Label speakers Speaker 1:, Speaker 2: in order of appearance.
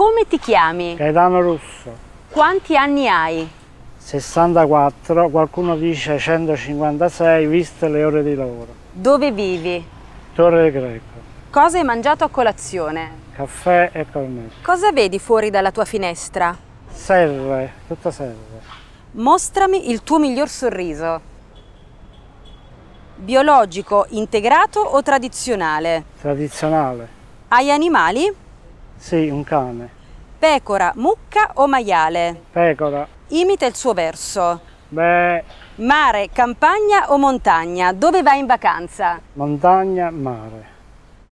Speaker 1: Come ti chiami?
Speaker 2: Gaetano Russo.
Speaker 1: Quanti anni hai?
Speaker 2: 64, qualcuno dice 156, viste le ore di lavoro.
Speaker 1: Dove vivi?
Speaker 2: Torre Greco.
Speaker 1: Cosa hai mangiato a colazione?
Speaker 2: Caffè e cornetto.
Speaker 1: Cosa vedi fuori dalla tua finestra?
Speaker 2: Serve, tutto serve.
Speaker 1: Mostrami il tuo miglior sorriso. Biologico, integrato o tradizionale?
Speaker 2: Tradizionale.
Speaker 1: Hai animali?
Speaker 2: Sì, un cane.
Speaker 1: Pecora, mucca o maiale? Pecora. Imita il suo verso. Beh. Mare, campagna o montagna? Dove vai in vacanza?
Speaker 2: Montagna, mare.